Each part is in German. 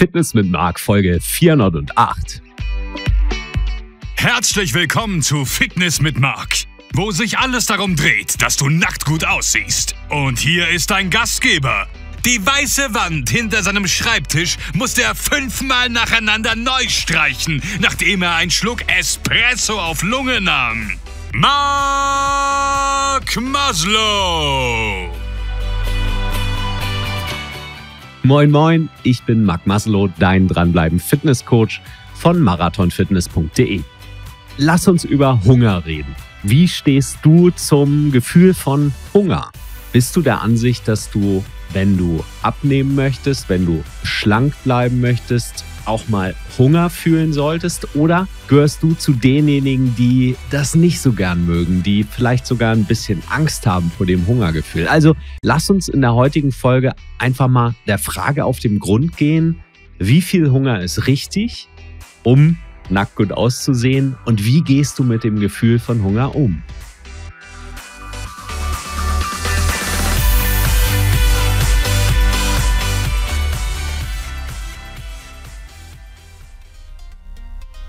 Fitness mit Marc, Folge 408. Herzlich willkommen zu Fitness mit Marc, wo sich alles darum dreht, dass du nackt gut aussiehst. Und hier ist dein Gastgeber. Die weiße Wand hinter seinem Schreibtisch musste er fünfmal nacheinander neu streichen, nachdem er einen Schluck Espresso auf Lunge nahm. Mark Maslow! Moin moin, ich bin Marc Maslow, dein dranbleiben Fitnesscoach von marathonfitness.de. Lass uns über Hunger reden. Wie stehst du zum Gefühl von Hunger? Bist du der Ansicht, dass du, wenn du abnehmen möchtest, wenn du schlank bleiben möchtest, auch mal Hunger fühlen solltest? Oder gehörst du zu denjenigen, die das nicht so gern mögen, die vielleicht sogar ein bisschen Angst haben vor dem Hungergefühl? Also lass uns in der heutigen Folge einfach mal der Frage auf den Grund gehen, wie viel Hunger ist richtig, um nackt gut auszusehen und wie gehst du mit dem Gefühl von Hunger um?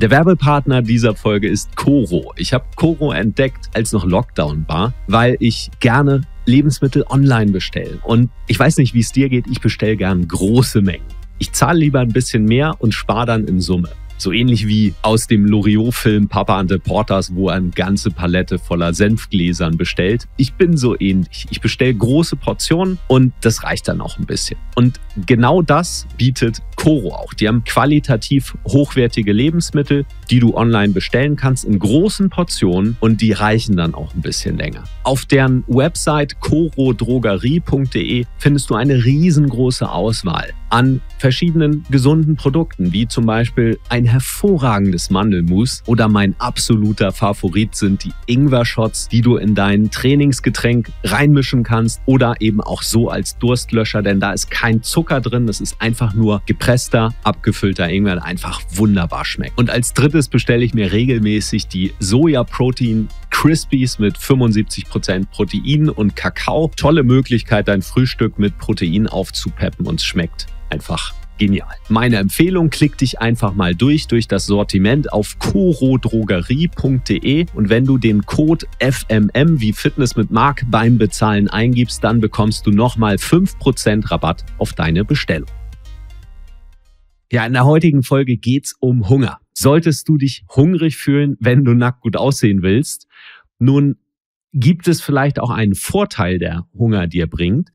Der Werbepartner dieser Folge ist Coro. Ich habe Coro entdeckt, als noch Lockdown war, weil ich gerne Lebensmittel online bestelle. Und ich weiß nicht, wie es dir geht, ich bestelle gern große Mengen. Ich zahle lieber ein bisschen mehr und spare dann in Summe. So ähnlich wie aus dem Loriot-Film Papa and the Porters, wo er eine ganze Palette voller Senfgläsern bestellt. Ich bin so ähnlich. Ich bestelle große Portionen und das reicht dann auch ein bisschen. Und genau das bietet Coro auch. Die haben qualitativ hochwertige Lebensmittel, die du online bestellen kannst in großen Portionen und die reichen dann auch ein bisschen länger. Auf deren Website corodrogerie.de findest du eine riesengroße Auswahl an verschiedenen gesunden Produkten, wie zum Beispiel ein hervorragendes Mandelmus oder mein absoluter Favorit sind die Ingwer-Shots, die du in dein Trainingsgetränk reinmischen kannst oder eben auch so als Durstlöscher, denn da ist kein Zucker drin, das ist einfach nur gepresster, abgefüllter Ingwer, der einfach wunderbar schmeckt. Und als drittes bestelle ich mir regelmäßig die Soja-Protein Crispies mit 75% Protein und Kakao. Tolle Möglichkeit, dein Frühstück mit Protein aufzupeppen und es schmeckt einfach genial. Meine Empfehlung, klick dich einfach mal durch, durch das Sortiment auf corodrogerie.de und wenn du den Code FMM wie Fitness mit Mark beim Bezahlen eingibst, dann bekommst du nochmal 5% Rabatt auf deine Bestellung. Ja, in der heutigen Folge geht's um Hunger. Solltest du dich hungrig fühlen, wenn du nackt gut aussehen willst? Nun, gibt es vielleicht auch einen Vorteil, der Hunger dir bringt?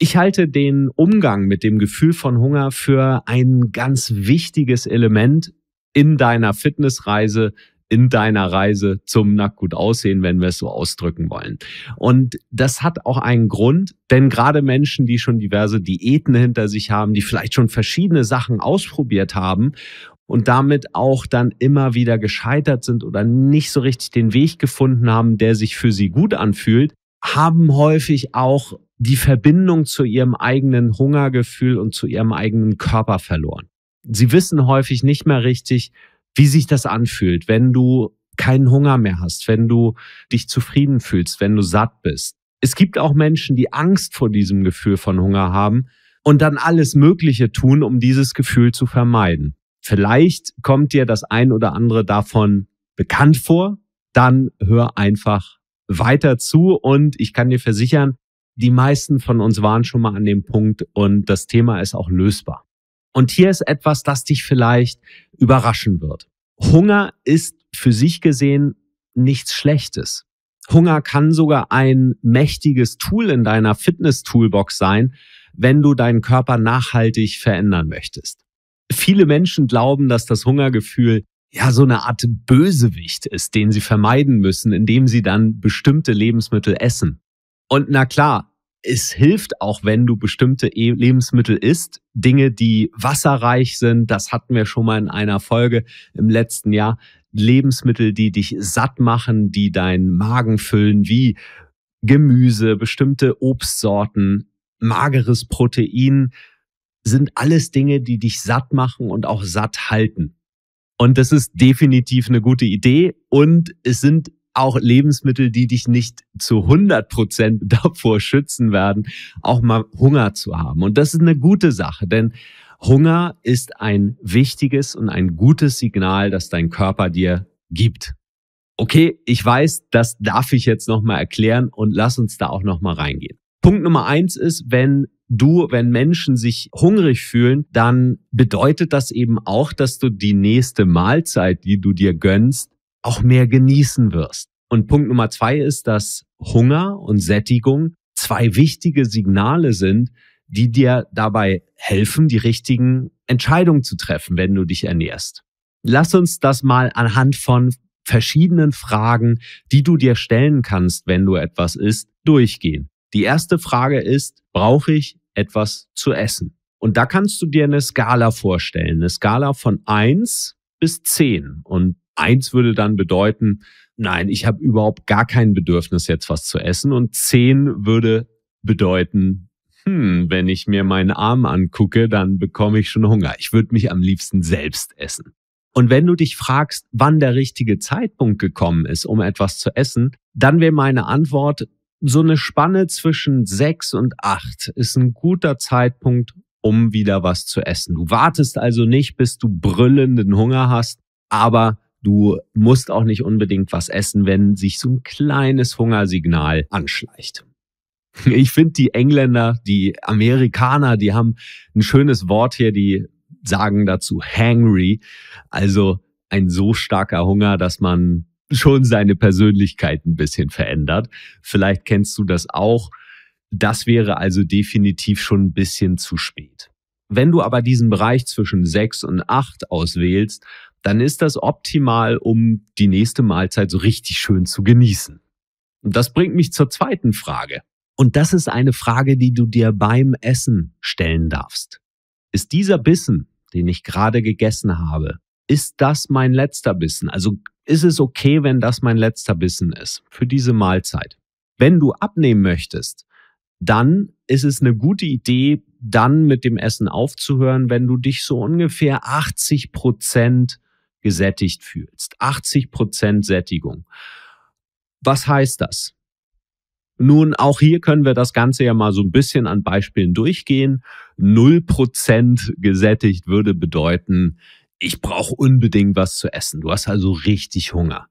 Ich halte den Umgang mit dem Gefühl von Hunger für ein ganz wichtiges Element in deiner Fitnessreise, in deiner Reise zum Nackt aussehen, wenn wir es so ausdrücken wollen. Und das hat auch einen Grund, denn gerade Menschen, die schon diverse Diäten hinter sich haben, die vielleicht schon verschiedene Sachen ausprobiert haben und damit auch dann immer wieder gescheitert sind oder nicht so richtig den Weg gefunden haben, der sich für sie gut anfühlt, haben häufig auch die Verbindung zu ihrem eigenen Hungergefühl und zu ihrem eigenen Körper verloren. Sie wissen häufig nicht mehr richtig, wie sich das anfühlt, wenn du keinen Hunger mehr hast, wenn du dich zufrieden fühlst, wenn du satt bist. Es gibt auch Menschen, die Angst vor diesem Gefühl von Hunger haben und dann alles Mögliche tun, um dieses Gefühl zu vermeiden. Vielleicht kommt dir das ein oder andere davon bekannt vor, dann hör einfach weiter zu und ich kann dir versichern, die meisten von uns waren schon mal an dem Punkt und das Thema ist auch lösbar. Und hier ist etwas, das dich vielleicht überraschen wird. Hunger ist für sich gesehen nichts Schlechtes. Hunger kann sogar ein mächtiges Tool in deiner Fitness-Toolbox sein, wenn du deinen Körper nachhaltig verändern möchtest. Viele Menschen glauben, dass das Hungergefühl ja so eine Art Bösewicht ist, den sie vermeiden müssen, indem sie dann bestimmte Lebensmittel essen. Und na klar, es hilft auch, wenn du bestimmte e-, Lebensmittel isst, Dinge, die wasserreich sind, das hatten wir schon mal in einer Folge im letzten Jahr, Lebensmittel, die dich satt machen, die deinen Magen füllen, wie Gemüse, bestimmte Obstsorten, mageres Protein, sind alles Dinge, die dich satt machen und auch satt halten. Und das ist definitiv eine gute Idee und es sind auch Lebensmittel, die dich nicht zu 100 Prozent davor schützen werden, auch mal Hunger zu haben. Und das ist eine gute Sache, denn Hunger ist ein wichtiges und ein gutes Signal, das dein Körper dir gibt. Okay, ich weiß, das darf ich jetzt nochmal erklären und lass uns da auch nochmal reingehen. Punkt Nummer eins ist, wenn du, wenn Menschen sich hungrig fühlen, dann bedeutet das eben auch, dass du die nächste Mahlzeit, die du dir gönnst, auch mehr genießen wirst. Und Punkt Nummer zwei ist, dass Hunger und Sättigung zwei wichtige Signale sind, die dir dabei helfen, die richtigen Entscheidungen zu treffen, wenn du dich ernährst. Lass uns das mal anhand von verschiedenen Fragen, die du dir stellen kannst, wenn du etwas isst, durchgehen. Die erste Frage ist, brauche ich etwas zu essen? Und da kannst du dir eine Skala vorstellen, eine Skala von eins bis zehn. Und Eins würde dann bedeuten, nein, ich habe überhaupt gar kein Bedürfnis, jetzt was zu essen. Und zehn würde bedeuten, hm, wenn ich mir meinen Arm angucke, dann bekomme ich schon Hunger. Ich würde mich am liebsten selbst essen. Und wenn du dich fragst, wann der richtige Zeitpunkt gekommen ist, um etwas zu essen, dann wäre meine Antwort, so eine Spanne zwischen sechs und acht ist ein guter Zeitpunkt, um wieder was zu essen. Du wartest also nicht, bis du brüllenden Hunger hast, aber Du musst auch nicht unbedingt was essen, wenn sich so ein kleines Hungersignal anschleicht. Ich finde die Engländer, die Amerikaner, die haben ein schönes Wort hier, die sagen dazu hangry, also ein so starker Hunger, dass man schon seine Persönlichkeit ein bisschen verändert. Vielleicht kennst du das auch. Das wäre also definitiv schon ein bisschen zu spät. Wenn du aber diesen Bereich zwischen sechs und acht auswählst, dann ist das optimal, um die nächste Mahlzeit so richtig schön zu genießen. Und das bringt mich zur zweiten Frage. Und das ist eine Frage, die du dir beim Essen stellen darfst. Ist dieser Bissen, den ich gerade gegessen habe, ist das mein letzter Bissen? Also ist es okay, wenn das mein letzter Bissen ist für diese Mahlzeit? Wenn du abnehmen möchtest, dann ist es eine gute Idee, dann mit dem Essen aufzuhören, wenn du dich so ungefähr 80 Prozent gesättigt fühlst. 80 Prozent Sättigung. Was heißt das? Nun, auch hier können wir das Ganze ja mal so ein bisschen an Beispielen durchgehen. 0% gesättigt würde bedeuten, ich brauche unbedingt was zu essen. Du hast also richtig Hunger.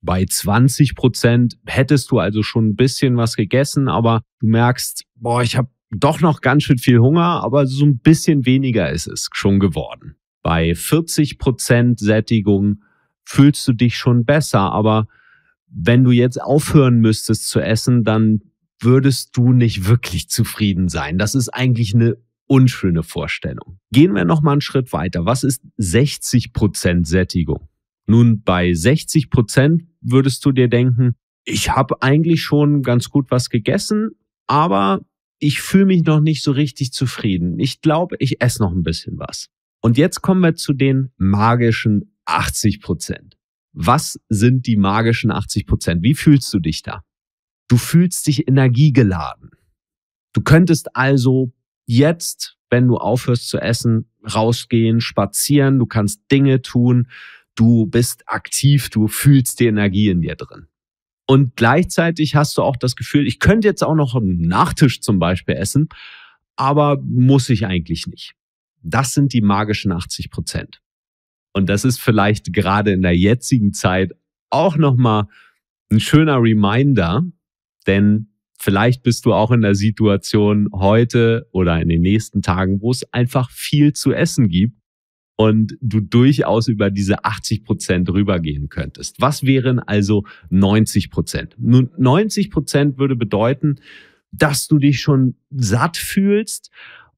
Bei 20% hättest du also schon ein bisschen was gegessen, aber du merkst, boah, ich habe doch noch ganz schön viel Hunger, aber so ein bisschen weniger ist es schon geworden bei 40 Prozent Sättigung fühlst du dich schon besser. Aber wenn du jetzt aufhören müsstest zu essen, dann würdest du nicht wirklich zufrieden sein. Das ist eigentlich eine unschöne Vorstellung. Gehen wir noch mal einen Schritt weiter. Was ist 60 Prozent Sättigung? Nun, bei 60 Prozent würdest du dir denken, ich habe eigentlich schon ganz gut was gegessen, aber ich fühle mich noch nicht so richtig zufrieden. Ich glaube, ich esse noch ein bisschen was. Und jetzt kommen wir zu den magischen 80 Prozent. Was sind die magischen 80 Prozent? Wie fühlst du dich da? Du fühlst dich energiegeladen. Du könntest also jetzt, wenn du aufhörst zu essen, rausgehen, spazieren, du kannst Dinge tun, du bist aktiv, du fühlst die Energie in dir drin. Und gleichzeitig hast du auch das Gefühl, ich könnte jetzt auch noch einen Nachtisch zum Beispiel essen, aber muss ich eigentlich nicht. Das sind die magischen 80 Prozent. Und das ist vielleicht gerade in der jetzigen Zeit auch nochmal ein schöner Reminder, denn vielleicht bist du auch in der Situation heute oder in den nächsten Tagen, wo es einfach viel zu essen gibt und du durchaus über diese 80 Prozent rübergehen könntest. Was wären also 90 Prozent? Nun, 90 Prozent würde bedeuten, dass du dich schon satt fühlst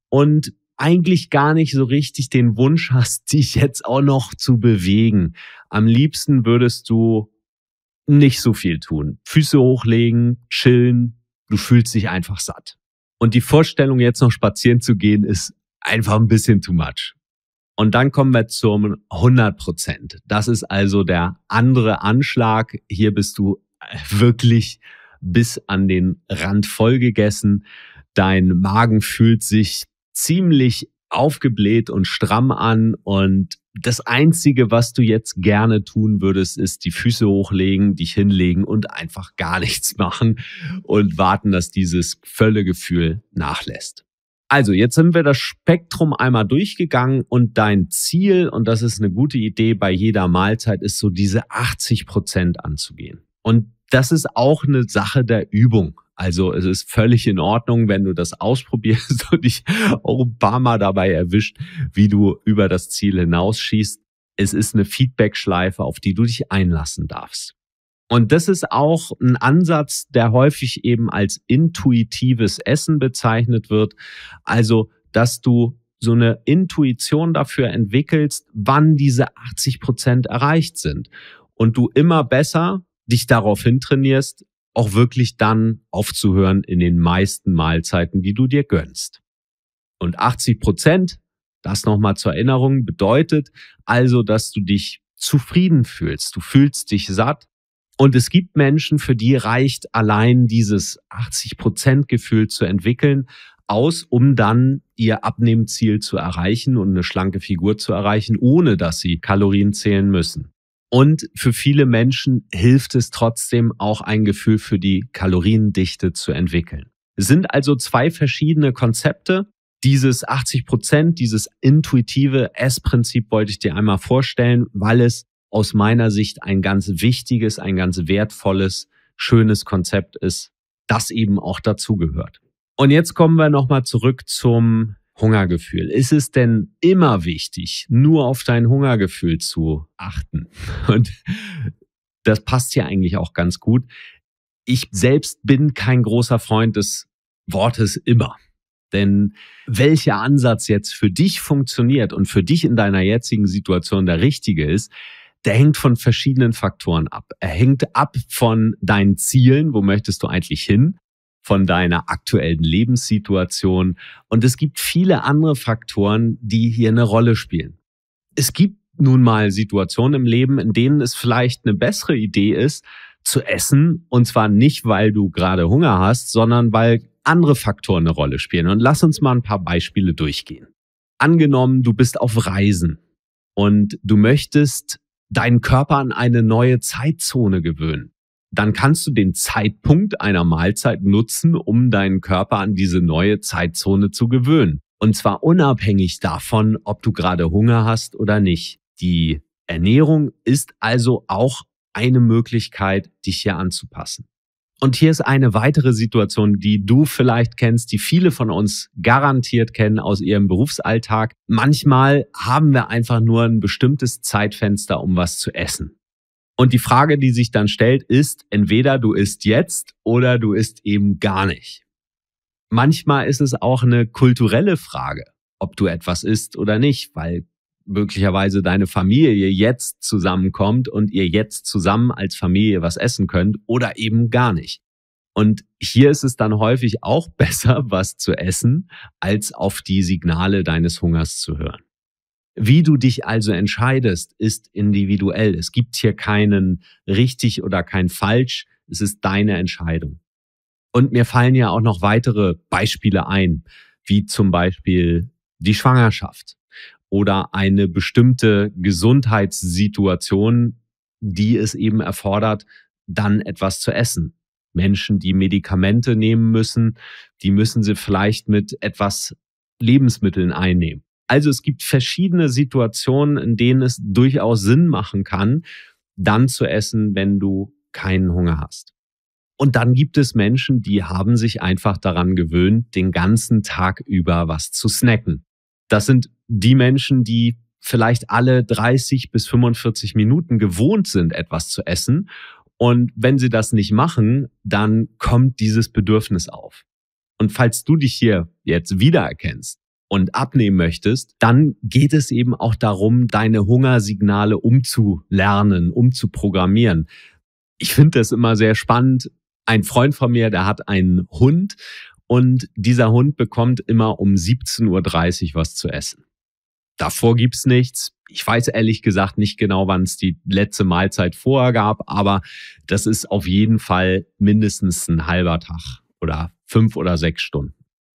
und eigentlich gar nicht so richtig den Wunsch hast, dich jetzt auch noch zu bewegen. Am liebsten würdest du nicht so viel tun. Füße hochlegen, chillen, du fühlst dich einfach satt. Und die Vorstellung, jetzt noch spazieren zu gehen, ist einfach ein bisschen too much. Und dann kommen wir zum 100 Das ist also der andere Anschlag. Hier bist du äh, wirklich bis an den Rand vollgegessen. Dein Magen fühlt sich ziemlich aufgebläht und stramm an und das Einzige, was du jetzt gerne tun würdest, ist die Füße hochlegen, dich hinlegen und einfach gar nichts machen und warten, dass dieses Völlegefühl nachlässt. Also, jetzt sind wir das Spektrum einmal durchgegangen und dein Ziel, und das ist eine gute Idee bei jeder Mahlzeit, ist so diese 80 Prozent anzugehen. Und das ist auch eine Sache der Übung. Also es ist völlig in Ordnung, wenn du das ausprobierst und dich Obama dabei erwischt, wie du über das Ziel hinausschießt. Es ist eine Feedbackschleife, auf die du dich einlassen darfst. Und das ist auch ein Ansatz, der häufig eben als intuitives Essen bezeichnet wird. Also, dass du so eine Intuition dafür entwickelst, wann diese 80 Prozent erreicht sind. Und du immer besser dich darauf hintrainierst, auch wirklich dann aufzuhören in den meisten Mahlzeiten, die du dir gönnst. Und 80 Prozent, das nochmal zur Erinnerung, bedeutet also, dass du dich zufrieden fühlst. Du fühlst dich satt. Und es gibt Menschen, für die reicht allein dieses 80 Prozent Gefühl zu entwickeln aus, um dann ihr Abnehmziel zu erreichen und eine schlanke Figur zu erreichen, ohne dass sie Kalorien zählen müssen. Und für viele Menschen hilft es trotzdem auch ein Gefühl für die Kaloriendichte zu entwickeln. Es sind also zwei verschiedene Konzepte. Dieses 80 Prozent, dieses intuitive Essprinzip wollte ich dir einmal vorstellen, weil es aus meiner Sicht ein ganz wichtiges, ein ganz wertvolles, schönes Konzept ist, das eben auch dazugehört. Und jetzt kommen wir nochmal zurück zum Hungergefühl. Ist es denn immer wichtig, nur auf dein Hungergefühl zu achten? Und das passt hier eigentlich auch ganz gut. Ich selbst bin kein großer Freund des Wortes immer. Denn welcher Ansatz jetzt für dich funktioniert und für dich in deiner jetzigen Situation der richtige ist, der hängt von verschiedenen Faktoren ab. Er hängt ab von deinen Zielen, wo möchtest du eigentlich hin? von deiner aktuellen Lebenssituation. Und es gibt viele andere Faktoren, die hier eine Rolle spielen. Es gibt nun mal Situationen im Leben, in denen es vielleicht eine bessere Idee ist, zu essen. Und zwar nicht, weil du gerade Hunger hast, sondern weil andere Faktoren eine Rolle spielen. Und lass uns mal ein paar Beispiele durchgehen. Angenommen, du bist auf Reisen und du möchtest deinen Körper an eine neue Zeitzone gewöhnen dann kannst du den Zeitpunkt einer Mahlzeit nutzen, um deinen Körper an diese neue Zeitzone zu gewöhnen. Und zwar unabhängig davon, ob du gerade Hunger hast oder nicht. Die Ernährung ist also auch eine Möglichkeit, dich hier anzupassen. Und hier ist eine weitere Situation, die du vielleicht kennst, die viele von uns garantiert kennen aus ihrem Berufsalltag. Manchmal haben wir einfach nur ein bestimmtes Zeitfenster, um was zu essen. Und die Frage, die sich dann stellt, ist, entweder du isst jetzt oder du isst eben gar nicht. Manchmal ist es auch eine kulturelle Frage, ob du etwas isst oder nicht, weil möglicherweise deine Familie jetzt zusammenkommt und ihr jetzt zusammen als Familie was essen könnt oder eben gar nicht. Und hier ist es dann häufig auch besser, was zu essen, als auf die Signale deines Hungers zu hören. Wie du dich also entscheidest, ist individuell. Es gibt hier keinen richtig oder kein falsch. Es ist deine Entscheidung. Und mir fallen ja auch noch weitere Beispiele ein, wie zum Beispiel die Schwangerschaft oder eine bestimmte Gesundheitssituation, die es eben erfordert, dann etwas zu essen. Menschen, die Medikamente nehmen müssen, die müssen sie vielleicht mit etwas Lebensmitteln einnehmen. Also es gibt verschiedene Situationen, in denen es durchaus Sinn machen kann, dann zu essen, wenn du keinen Hunger hast. Und dann gibt es Menschen, die haben sich einfach daran gewöhnt, den ganzen Tag über was zu snacken. Das sind die Menschen, die vielleicht alle 30 bis 45 Minuten gewohnt sind, etwas zu essen. Und wenn sie das nicht machen, dann kommt dieses Bedürfnis auf. Und falls du dich hier jetzt wiedererkennst, und abnehmen möchtest, dann geht es eben auch darum, deine Hungersignale umzulernen, umzuprogrammieren. Ich finde das immer sehr spannend. Ein Freund von mir, der hat einen Hund und dieser Hund bekommt immer um 17.30 Uhr was zu essen. Davor gibt's nichts. Ich weiß ehrlich gesagt nicht genau, wann es die letzte Mahlzeit vorher gab, aber das ist auf jeden Fall mindestens ein halber Tag oder fünf oder sechs Stunden.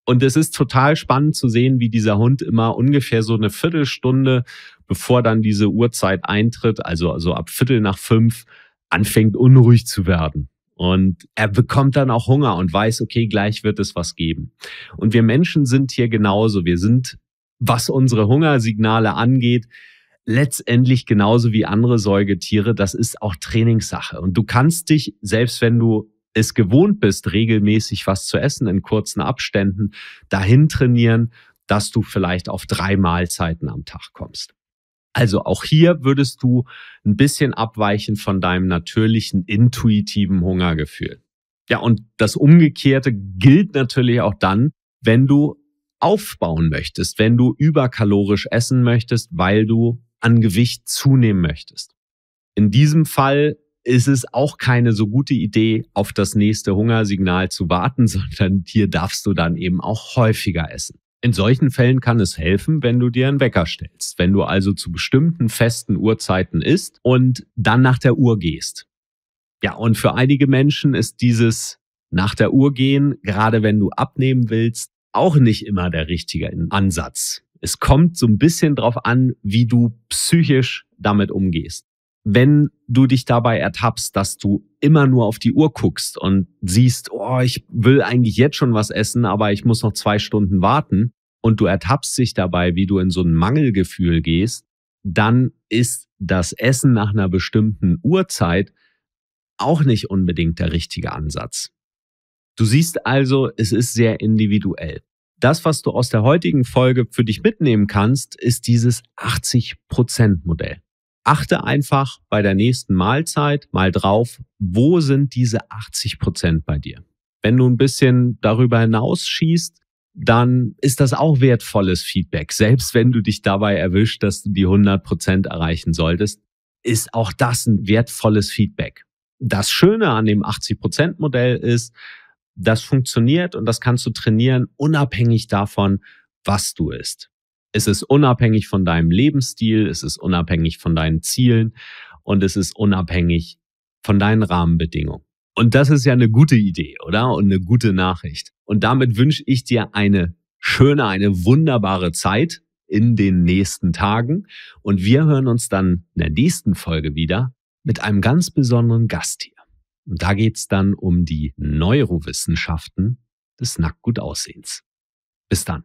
Und es ist total spannend zu sehen, wie dieser Hund immer ungefähr so eine Viertelstunde, bevor dann diese Uhrzeit eintritt, also, so also ab Viertel nach fünf, anfängt unruhig zu werden. Und er bekommt dann auch Hunger und weiß, okay, gleich wird es was geben. Und wir Menschen sind hier genauso. Wir sind, was unsere Hungersignale angeht, letztendlich genauso wie andere Säugetiere. Das ist auch Trainingssache. Und du kannst dich, selbst wenn du es gewohnt bist, regelmäßig was zu essen in kurzen Abständen, dahin trainieren, dass du vielleicht auf drei Mahlzeiten am Tag kommst. Also auch hier würdest du ein bisschen abweichen von deinem natürlichen, intuitiven Hungergefühl. Ja, und das Umgekehrte gilt natürlich auch dann, wenn du aufbauen möchtest, wenn du überkalorisch essen möchtest, weil du an Gewicht zunehmen möchtest. In diesem Fall ist es auch keine so gute Idee, auf das nächste Hungersignal zu warten, sondern hier darfst du dann eben auch häufiger essen. In solchen Fällen kann es helfen, wenn du dir einen Wecker stellst, wenn du also zu bestimmten festen Uhrzeiten isst und dann nach der Uhr gehst. Ja, und für einige Menschen ist dieses nach der Uhr gehen, gerade wenn du abnehmen willst, auch nicht immer der richtige Ansatz. Es kommt so ein bisschen drauf an, wie du psychisch damit umgehst wenn du dich dabei ertappst, dass du immer nur auf die Uhr guckst und siehst, oh, ich will eigentlich jetzt schon was essen, aber ich muss noch zwei Stunden warten und du ertappst dich dabei, wie du in so ein Mangelgefühl gehst, dann ist das Essen nach einer bestimmten Uhrzeit auch nicht unbedingt der richtige Ansatz. Du siehst also, es ist sehr individuell. Das, was du aus der heutigen Folge für dich mitnehmen kannst, ist dieses 80%-Modell achte einfach bei der nächsten Mahlzeit mal drauf, wo sind diese 80 Prozent bei dir? Wenn du ein bisschen darüber hinaus schießt, dann ist das auch wertvolles Feedback. Selbst wenn du dich dabei erwischt, dass du die 100 Prozent erreichen solltest, ist auch das ein wertvolles Feedback. Das Schöne an dem 80 Prozent Modell ist, das funktioniert und das kannst du trainieren, unabhängig davon, was du isst. Es ist unabhängig von deinem Lebensstil, es ist unabhängig von deinen Zielen und es ist unabhängig von deinen Rahmenbedingungen. Und das ist ja eine gute Idee, oder? Und eine gute Nachricht. Und damit wünsche ich dir eine schöne, eine wunderbare Zeit in den nächsten Tagen. Und wir hören uns dann in der nächsten Folge wieder mit einem ganz besonderen Gast hier. Und da geht es dann um die Neurowissenschaften des Nacktgutaussehens. Bis dann.